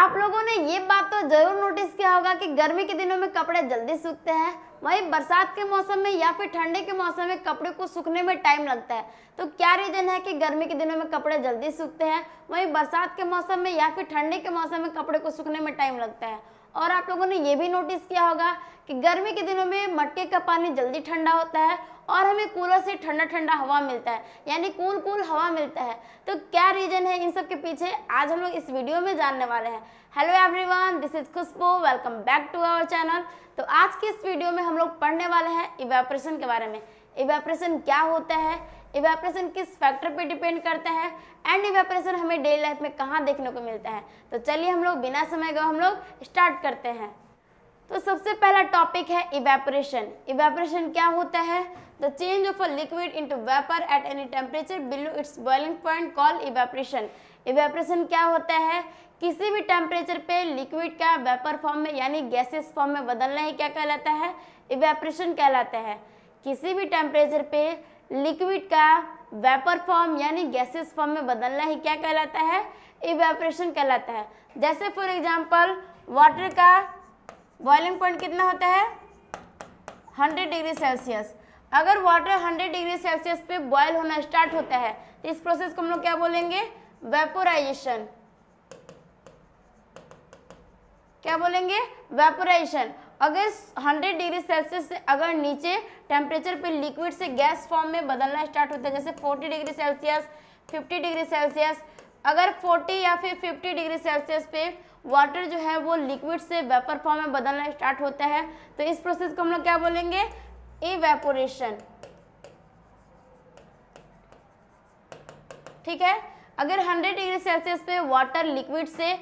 आप लोगों ने ये बात तो जरूर नोटिस किया होगा कि गर्मी के दिनों में कपड़े जल्दी सूखते हैं वहीं बरसात के मौसम में या फिर ठंडे के मौसम में कपड़े को सूखने में टाइम लगता है तो क्या रीज़न है कि गर्मी के दिनों में कपड़े जल्दी सूखते हैं वहीं बरसात के मौसम में या फिर ठंडे के मौसम में कपड़े को सूखने में टाइम लगता है और आप लोगों ने ये भी नोटिस किया होगा कि गर्मी के दिनों में मटके का पानी जल्दी ठंडा होता है और हमें कूलर से ठंडा ठंडा हवा मिलता है यानी कूल कूल हवा मिलता है तो क्या रीज़न है इन सब के पीछे आज हम लोग इस वीडियो में जानने वाले हैं hello everyone this is Khushboo welcome back to our channel तो आज की इस वीडियो में हम लोग पढ़ने वाले हैं इवेपरेशन के बारे में इवेपरेशन क्या होता है इवेपरेशन किस फैक्टर पे डिपेंड करता है एंड इवेपरेशन हमें डेली लाइफ में कहाँ देखने को मिलता है तो चलिए हम लोग बिना समय गए हम लोग स्टार्ट करते हैं तो सबसे पहला टॉपिक है इवेपरेशन इवेपरेशन क्या होता है the change of a liquid into vapour at any temperature below its boiling point call evaporation evaporation क्या होता है किसी भी टेम्परेचर पे लिक्विड का वेपर फॉर्म में यानी गैसेस फॉर्म में बदलना ही क्या कहलाता है इवेपरेशन कहलाता है किसी भी टेम्परेचर पे लिक्विड का वेपर फॉर्म यानी गैसेस फॉर्म में बदलना ही क्या कहलाता है इवेपरेशन कहलाता है जैसे फॉर एग्जांपल वाटर का बॉइलिंग पॉइंट कितना होता है 100 डिग्री सेल्सियस अगर वाटर 100 डिग्री सेल्सियस पे बॉयल होना स्टार्ट होता है तो इस प्रोसेस को हम लोग क्या बोलेंगे वेपोराइजेशन क्या बोलेंगे वेपोराइजेशन अगर 100 डिग्री सेल्सियस से अगर नीचे टेम्परेचर पे लिक्विड से गैस फॉर्म में बदलना स्टार्ट होता है जैसे 40 डिग्री सेल्सियस 50 डिग्री सेल्सियस अगर 40 या फिर 50 डिग्री सेल्सियस पे वाटर जो है वो लिक्विड से वेपर फॉर्म में बदलना स्टार्ट होता है तो इस प्रोसेस को हम लोग क्या बोलेंगे इवेपोरेशन ठीक है अगर 100 डिग्री सेल्सियस पे वाटर लिक्विड से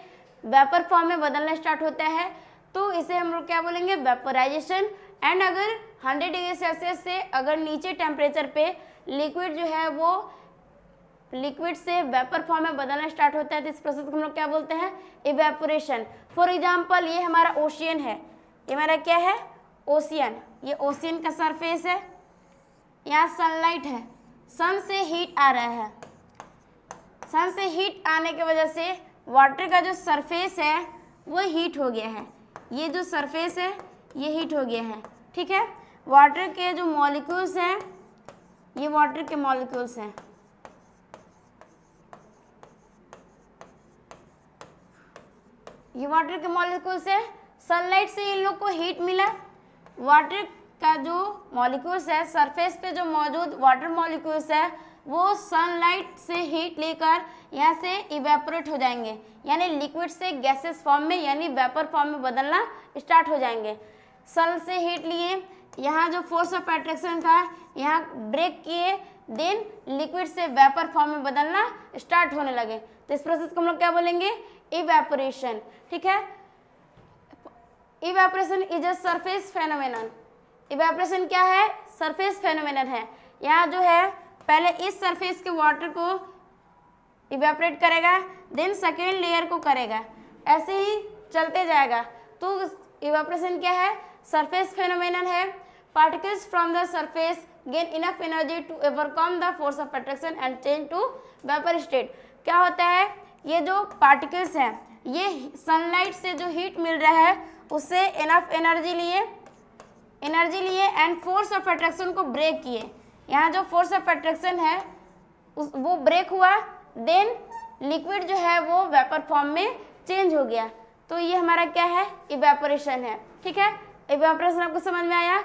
वेपर फॉर्म में बदलना स्टार्ट होता है तो इसे हम लोग क्या बोलेंगे वेपराइजेशन एंड अगर 100 डिग्री सेल्सियस से अगर नीचे टेम्परेचर पे लिक्विड जो है वो लिक्विड से वेपर फॉर्म में बदलना स्टार्ट होता है तो इस प्रोसेस को हम लोग क्या बोलते हैं इवेपोरेशन फॉर एग्जाम्पल ये हमारा ओशियन है ये हमारा क्या है ओशियन ये ओशियन का सरफेस है यहाँ सनलाइट है सन से हीट आ रहा है सन से हीट आने की वजह से वाटर का जो सरफेस है वो हीट हो गया है ये जो सरफेस है ये हीट हो गया है ठीक है वाटर के जो मॉलिक्यूल्स हैं ये वाटर के मॉलिक्यूल्स हैं ये वाटर के मॉलिक्यूल्स है सनलाइट से इन लोग को हीट मिला वाटर का जो मॉलिक्यूल्स है सरफेस पे जो मौजूद वाटर मॉलिक्यूल्स है वो सनलाइट से हीट लेकर यहाँ से इवेपोरेट हो जाएंगे यानी लिक्विड से गैसेस फॉर्म में यानी वेपर फॉर्म में बदलना स्टार्ट हो जाएंगे सन से हीट लिए यहाँ जो फोर्स ऑफ एट्रैक्शन था यहाँ ब्रेक किए देन लिक्विड से वेपर फॉर्म में बदलना स्टार्ट होने लगे तो इस प्रोसेस को हम लोग क्या बोलेंगे इवेपोरेशन ठीक है evaporation is a surface phenomenon evaporation क्या है सरफेस फेनोमेनन है यहाँ जो है पहले इस सरफेस के वाटर को इवेपरेट करेगा देन सेकेंड लेयर को करेगा ऐसे ही चलते जाएगा तो इवेपरेशन क्या है सरफेस फेनोमिन है particles from the surface gain enough energy to overcome the force of attraction and change to vapour state क्या होता है ये जो पार्टिकल्स हैं ये सनलाइट से जो हीट मिल रहा है उससे इनफ एनर्जी लिए एनर्जी लिए एंड फोर्स ऑफ अट्रैक्शन को ब्रेक किए यहाँ जो फोर्स ऑफ अट्रैक्शन है उस वो ब्रेक हुआ देन लिक्विड जो है वो वेपर फॉर्म में चेंज हो गया तो ये हमारा क्या है इवेपोरेशन है ठीक है इवेपोरेशन आपको समझ में आया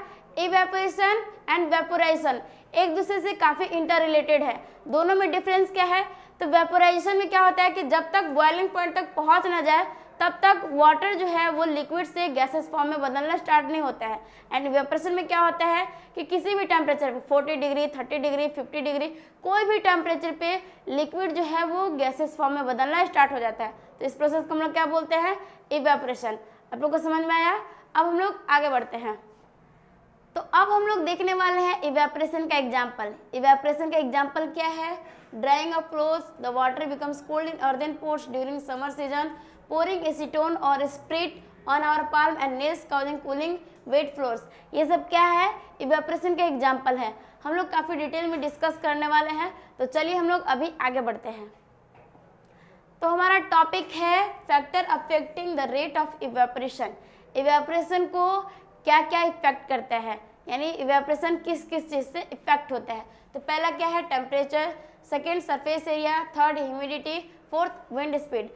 इवेपोरेशन एंड वेपोराइजेशन एक दूसरे से काफ़ी इंटर रिलेटेड है दोनों में डिफरेंस क्या है तो वेपोराइजेशन में क्या होता है कि जब तक बॉइलिंग पॉइंट तक पहुंच ना जाए तब तक वाटर जो है वो लिक्विड से गैसेस फॉर्म में बदलना स्टार्ट नहीं होता है एंड वेपरेशन में क्या होता है कि किसी भी टेम्परेचर पे 40 डिग्री 30 डिग्री 50 डिग्री कोई भी टेम्परेचर पे लिक्विड जो है वो गैसेस फॉर्म में बदलना स्टार्ट हो जाता है तो इस प्रोसेस को हम लोग क्या बोलते हैं इवेपरेशन आप लोग को समझ में आया अब हम लोग आगे बढ़ते हैं तो अब हम लोग देखने वाले हैं इवेपरेशन का एग्जाम्पल इवेपरेशन का एग्जाम्पल क्या है drying of cloth the water becomes cold in earthen pots during summer season pouring acetone or spirit on our palm and nails causing cooling wet floors ये सब क्या है इवेपरेशन के example है हम लोग काफ़ी डिटेल में डिस्कस करने वाले हैं तो चलिए हम लोग अभी आगे बढ़ते हैं तो हमारा टॉपिक है factor affecting the rate of evaporation evaporation को क्या क्या इफेक्ट करता है यानी इवेपरेशन किस किस चीज़ से इफेक्ट होता है तो पहला क्या है temperature second surface area third humidity fourth wind speed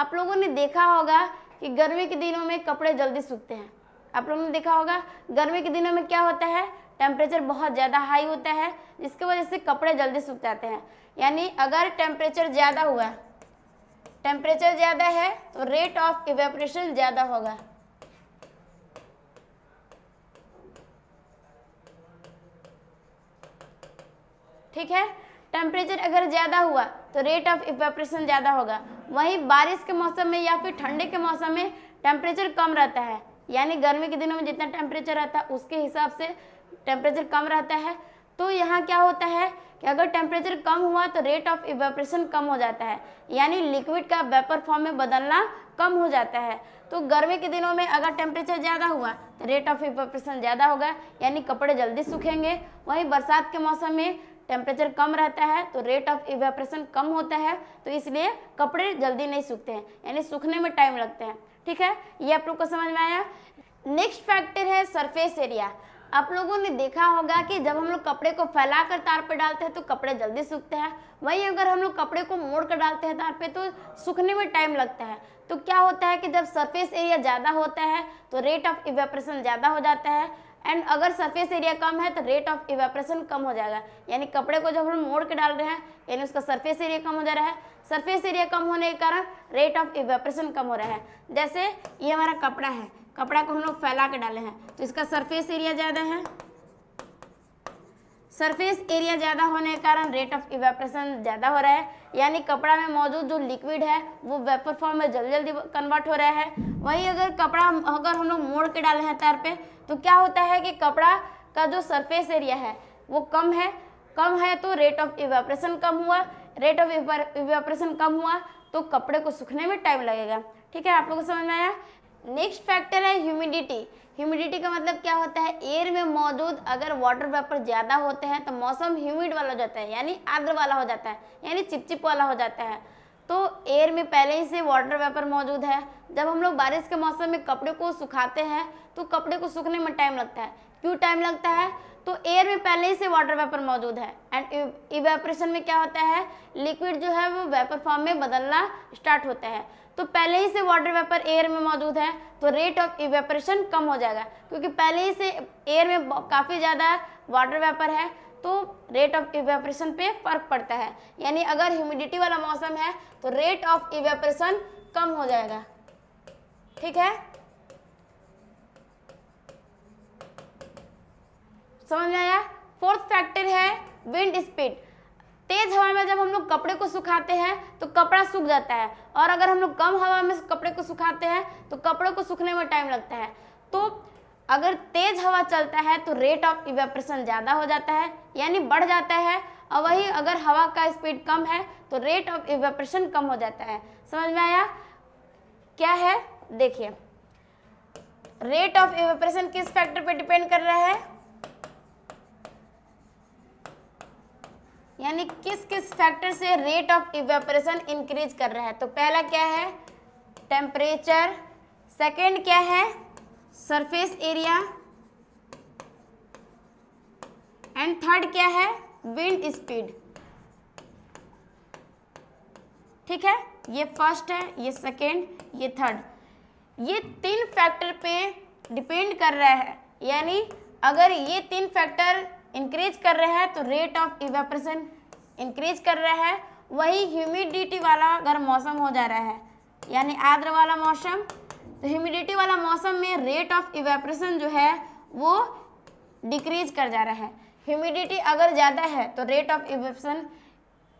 आप लोगों ने देखा होगा कि गर्मी के दिनों में कपड़े जल्दी सूखते हैं आप लोगों ने देखा होगा गर्मी के दिनों में क्या होता है टेम्परेचर बहुत ज़्यादा हाई होता है जिसकी वजह से कपड़े जल्दी सूख जाते हैं यानी अगर टेम्परेचर ज़्यादा हुआ टेम्परेचर ज़्यादा है तो रेट ऑफ इवेपरेशन ज़्यादा होगा ठीक है टेम्परेचर अगर ज़्यादा हुआ तो रेट ऑफ इवेपरेशन ज़्यादा होगा वहीं बारिश के मौसम में या फिर ठंडे के मौसम में टेम्परेचर कम रहता है यानी गर्मी के दिनों में जितना टेम्परेचर रहता है उसके हिसाब से टेम्परेचर कम रहता है तो यहाँ क्या होता है कि अगर टेम्परेचर कम हुआ तो रेट ऑफ इवेपरेशन कम हो जाता है यानी लिक्विड का वेपर फॉर्म में बदलना कम हो जाता है तो गर्मी के दिनों में अगर टेम्परेचर ज़्यादा हुआ तो रेट ऑफ इवेपरेशन ज़्यादा होगा यानी कपड़े जल्दी सूखेंगे वहीं बरसात के मौसम में टेम्परेचर कम रहता है तो रेट ऑफ इवेपरेशन कम होता है तो इसलिए कपड़े जल्दी नहीं सूखते हैं यानी सूखने में टाइम लगते हैं ठीक है ये आप लोग को समझ में आया नेक्स्ट फैक्टर है सरफेस एरिया आप लोगों ने देखा होगा कि जब हम लोग कपड़े को फैला कर तार पर डालते हैं तो कपड़े जल्दी सूखते हैं वहीं अगर हम लोग कपड़े को मोड़ कर डालते हैं तार पे तो सूखने में टाइम लगता है तो क्या होता है कि जब सरफेस एरिया ज़्यादा होता है तो रेट ऑफ इवेपरेशन ज़्यादा हो जाता है एंड अगर सरफेस एरिया कम है तो रेट ऑफ इवेपरेशन कम हो जाएगा यानी कपड़े को जब हम मोड़ के डाल रहे हैं यानी उसका सरफेस एरिया कम हो जा रहा है सरफेस एरिया कम होने के कारण रेट ऑफ इवेपरेशन कम हो रहा है जैसे ये हमारा कपड़ा है कपड़ा को हम लोग फैला के डाले हैं तो इसका सरफेस एरिया ज़्यादा है सरफेस एरिया ज़्यादा होने के कारण रेट ऑफ इवेपरेशन ज़्यादा हो रहा है यानी कपड़ा में मौजूद जो लिक्विड है वो वेपर फॉर्म में जल्दी जल्दी कन्वर्ट हो रहा है वहीं अगर कपड़ा अगर हम लोग मोड़ के डाले हैं तार पे तो क्या होता है कि कपड़ा का जो सरफेस एरिया है वो कम है कम है तो रेट ऑफ इवेपरेशन कम हुआ रेट ऑफ इवेपरेशन कम हुआ तो कपड़े को सूखने में टाइम लगेगा ठीक है आप लोगों को समझ में आया नेक्स्ट फैक्टर है ह्यूमिडिटी ह्यूमिडिटी का मतलब क्या होता है एयर में मौजूद अगर वाटर वेपर ज़्यादा होते हैं तो मौसम ह्यूमिड वाला हो जाता है यानी आर्द्र वाला हो जाता है यानी चिपचिप वाला हो जाता है तो एयर में पहले ही से वाटर वेपर मौजूद है जब हम लोग बारिश के मौसम में कपड़े को सुखाते हैं तो कपड़े को सूखने में टाइम लगता है क्यों टाइम लगता है तो एयर में पहले ही से वाटर वेपर मौजूद है एंड इवेपरेशन में क्या होता है लिक्विड जो है वो वेपर फॉर्म में बदलना स्टार्ट होता है तो पहले ही से वाटर वेपर एयर में मौजूद है तो रेट ऑफ इवेपरेशन कम हो जाएगा क्योंकि पहले ही से एयर में काफ़ी ज़्यादा वाटर वेपर है तो रेट ऑफ इवेपरेशन पे फर्क पड़ता है यानी अगर ह्यूमिडिटी वाला मौसम है तो रेट ऑफ इवेपरेशन कम हो जाएगा ठीक है समझ में आया फोर्थ फैक्टर है विंड स्पीड तेज हवा में जब हम लोग कपड़े को सुखाते हैं तो कपड़ा सूख जाता है और अगर हम लोग कम हवा में कपड़े को सुखाते हैं तो कपड़ों को सूखने में टाइम लगता है तो अगर तेज हवा चलता है तो रेट ऑफ इवेपरेशन ज़्यादा हो जाता है यानी बढ़ जाता है और वही अगर हवा का स्पीड कम है तो रेट ऑफ इवेपरेशन कम हो जाता है समझ में आया क्या है देखिए रेट ऑफ इवेपरेशन किस फैक्टर पे डिपेंड कर रहा है यानी किस किस फैक्टर से रेट ऑफ इवेपरेशन इंक्रीज कर रहा है तो पहला क्या है टेम्परेचर सेकेंड क्या है सरफेस एरिया एंड थर्ड क्या है विंड स्पीड ठीक है ये फर्स्ट है ये सेकेंड ये थर्ड ये तीन फैक्टर पे डिपेंड कर रहा है यानी अगर ये तीन फैक्टर इंक्रीज कर रहा है तो रेट ऑफ इवेपरेशन इंक्रीज कर रहा है वही ह्यूमिडिटी वाला अगर मौसम हो जा रहा है यानी आर्द्र वाला मौसम तो ह्यूमिडिटी वाला मौसम में रेट ऑफ इवेपरेशन जो है वो डिक्रीज कर जा रहा है ह्यूमिडिटी अगर ज़्यादा है तो रेट ऑफ इवेपरेशन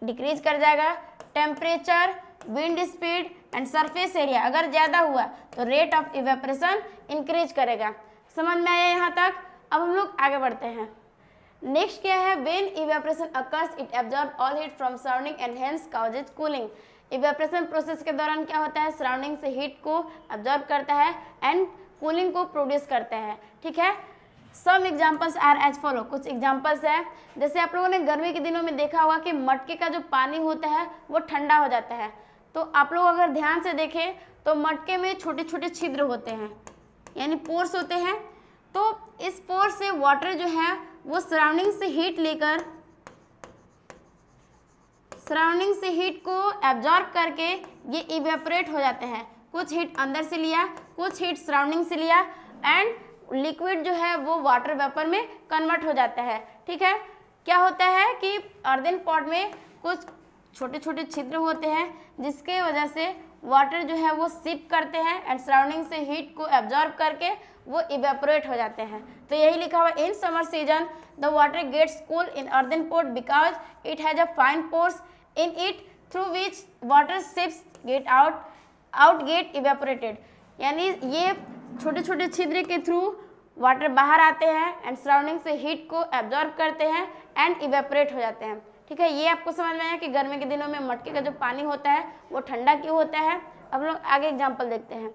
डिक्रीज कर जाएगा temperature wind speed and surface area अगर ज़्यादा हुआ तो रेट ऑफ इवेपरेशन इंक्रीज करेगा समझ में आया यहाँ तक अब हम लोग आगे बढ़ते हैं नेक्स्ट क्या है when evaporation occurs it absorb all heat from surrounding and hence causes cooling evaporation process के दौरान क्या होता है सराउंडिंग से हीट को एब्जॉर्ब करता है एंड कूलिंग को प्रोड्यूस करता है ठीक है some examples are as follow कुछ एग्जाम्पल्स है जैसे आप लोगों ने गर्मी के दिनों में देखा होगा कि मटके का जो पानी होता है वो ठंडा हो जाता है तो आप लोग अगर ध्यान से देखें तो मटके में छोटे छोटे छिद्र होते हैं यानी पोर्स होते हैं तो इस पोर्स से वाटर जो है वो सराउंडिंग से हीट लेकर सराउंडिंग से हीट को एब्जॉर्ब करके ये इवेपोरेट हो जाते हैं कुछ हीट अंदर से लिया कुछ हीट सराउंडिंग से लिया एंड लिक्विड जो है वो वाटर वेपर में कन्वर्ट हो जाता है ठीक है क्या होता है कि अर्दन पॉट में कुछ छोटे छोटे छिद्र होते हैं जिसके वजह से वाटर जो है वो सिप करते हैं एंड सराउंडिंग से हीट को एब्जॉर्ब करके वो इवेपोरेट हो जाते हैं तो यही लिखा हुआ in summer season the water gets cool in earthen pot because it has a fine pores in it through which water seeps get out out get evaporated यानी ये छोटे छोटे छिद्र के थ्रू वाटर बाहर आते हैं एंड सराउंडिंग से हीट को एब्जॉर्ब करते हैं एंड इवेपोरेट हो जाते हैं ठीक है ये आपको समझ में आया कि गर्मी के दिनों में मटके का जो पानी होता है वो ठंडा क्यों होता है अब लोग आगे एग्जाम्पल देखते हैं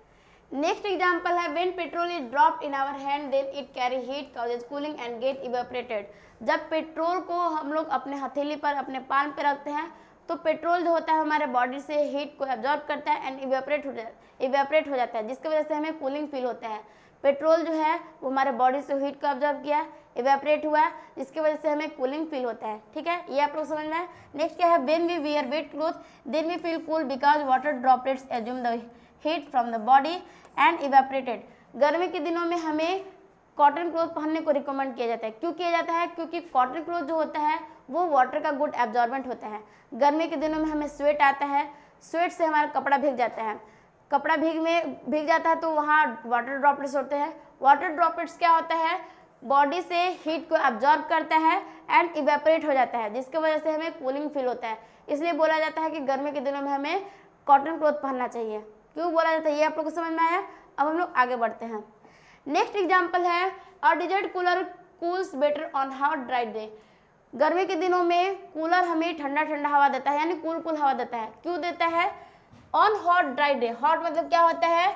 नेक्स्ट एग्जाम्पल है when petrol is drop in our hand then it carry heat causes cooling and get evaporated जब पेट्रोल को हम लोग अपने हथेली पर अपने पान पर रखते हैं तो पेट्रोल जो होता है हमारे बॉडी से हीट को एब्जॉर्ब करता है एंड इवेपरेट हो जाता इवेपरेट हो जाता है जिसकी वजह से हमें कूलिंग फील होता है पेट्रोल जो है वो हमारे बॉडी से हीट को ऑब्जॉर्व किया इवेपरेट हुआ जिसकी वजह से हमें कूलिंग फील होता है ठीक है ये आप लोग समझ रहे हैं नेक्स्ट क्या है when we wear wet cloth then we feel cool because water droplets assume the heat from the body and evaporated गर्मी के दिनों में हमें कॉटन क्लोथ पहनने को रिकमेंड किया जाता है क्यों किया जाता है क्योंकि कॉटन क्लोथ जो होता है वो वाटर का गुड एब्जॉर्बेंट होता है गर्मी के दिनों में हमें स्वेट आता है स्वेट से हमारा कपड़ा भीग जाता है कपड़ा भीग में भीग जाता है तो वहाँ वाटर ड्रॉपलेट्स होते हैं वाटर ड्रॉपलेट्स क्या होता है बॉडी से हीट को एब्जॉर्ब करता है एंड इवेपरेट हो जाता है जिसकी वजह से हमें कूलिंग फील होता है इसलिए बोला जाता है कि गर्मी के दिनों में हमें कॉटन क्लोथ पहनना चाहिए क्यों बोला जाता है ये आप लोग को समझ में आया अब हम लोग आगे बढ़ते हैं नेक्स्ट एग्जाम्पल है और desert cooler cools better on hot dry day गर्मी के दिनों में कूलर हमें ठंडा ठंडा हवा देता है यानी कूल कूल हवा देता है क्यों देता है on hot dry day hot मतलब क्या होता है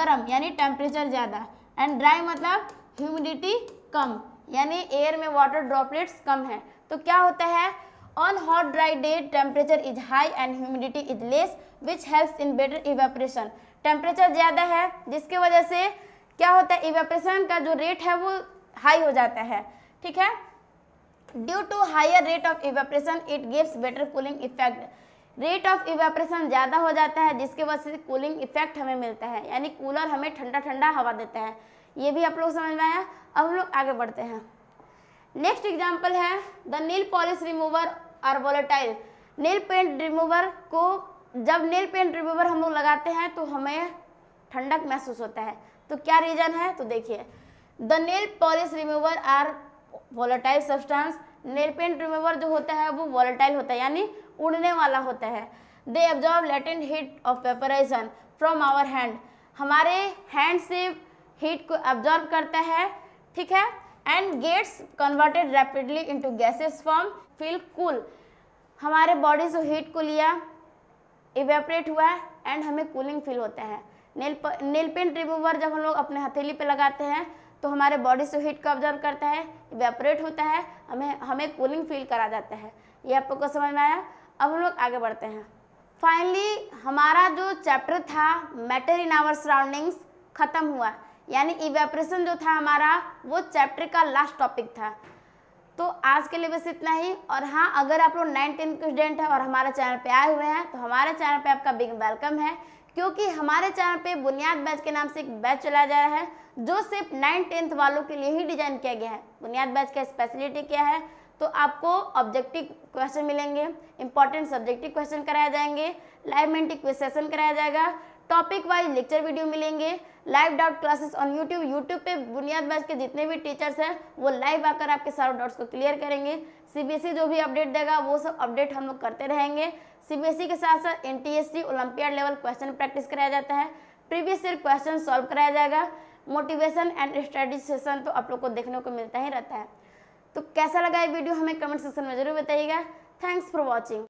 गर्म यानी टेम्परेचर ज़्यादा एंड ड्राई मतलब ह्यूमिडिटी कम यानी एयर में वाटर ड्रॉपलेट्स कम है तो क्या होता है on hot dry day temperature is high and humidity is less which helps in better evaporation. Temperature ज़्यादा है जिसके वजह से क्या होता है इवेपरेशन का जो रेट है वो हाई हो जाता है ठीक है due to higher rate of evaporation it gives better cooling effect rate of evaporation ज़्यादा हो जाता है जिसके वजह से कूलिंग इफेक्ट हमें मिलता है यानी कूलर हमें ठंडा ठंडा हवा देता है ये भी आप लोग समझ में आया अब हम लोग आगे बढ़ते हैं नेक्स्ट एग्जाम्पल है the nail polish remover are volatile nail paint remover को जब नील पेंट रिमूवर हम लोग लगाते हैं तो हमें ठंडक महसूस होता है तो क्या रीज़न है तो देखिए the nail polish remover are volatile substance nail paint remover जो होता है वो वोलेटाइल होता है यानी उड़ने वाला होता है they absorb latent heat of vaporisation from our hand हमारे हैंड से हीट को एब्जॉर्व करता है ठीक है gets converted converted into gaseous form feel cool हमारे बॉडी से हीट को लिया इवेपरेट हुआ एंड हमें कूलिंग फील होता है नेल पेंट रिमूवर जब हम लोग अपने हथेली पे लगाते हैं तो हमारे बॉडी से हीट को ऑब्जर्व करता है इवेपरेट होता है हमें हमें कूलिंग फील करा जाता है ये आप लोग को समझ में आया अब हम लोग आगे बढ़ते हैं फाइनली हमारा जो चैप्टर था मैटर इन आवर सराउंडिंग्स ख़त्म हुआ यानी इवेपरेशन जो था हमारा वो चैप्टर का लास्ट टॉपिक था तो आज के लिए बस इतना ही और हाँ अगर आप लोग नाइन टेंथ के स्टूडेंट हैं और हमारे चैनल पे आए हुए हैं तो हमारे चैनल पे आपका बिग वेलकम है क्योंकि हमारे चैनल पे बुनियाद बैच के नाम से एक बैच चलाया जा रहा है जो सिर्फ नाइन टेंथ वालों के लिए ही डिजाइन किया गया है बुनियाद बैच का स्पेशलिटी क्या है तो आपको ऑब्जेक्टिव क्वेश्चन मिलेंगे इंपॉर्टेंट सब्जेक्टिव क्वेश्चन कराए जाएंगे लाइव मेंटिक सेशन कराया जाएगा टॉपिक वाइज लेक्चर वीडियो मिलेंगे live doubt classes on YouTube YouTube पे बुनियाद बैच के जितने भी टीचर्स हैं वो लाइव आकर आपके सारे डाउट्स को क्लियर करेंगे सीबीएसई e जो भी अपडेट देगा वो सब अपडेट हम लोग करते रहेंगे सीबीएसई e के साथ साथ an olympiad level question practice कराया जाता है प्रीवियस ईयर क्वेश्चन सॉल्व कराया जाएगा मोटिवेशन एंड स्टडी सेशन तो आप लोग को देखने को मिलता ही रहता है तो कैसा लगा ये वीडियो हमें कमेंट सेक्शन में जरूर बताइएगा थैंक्स फॉर वॉचिंग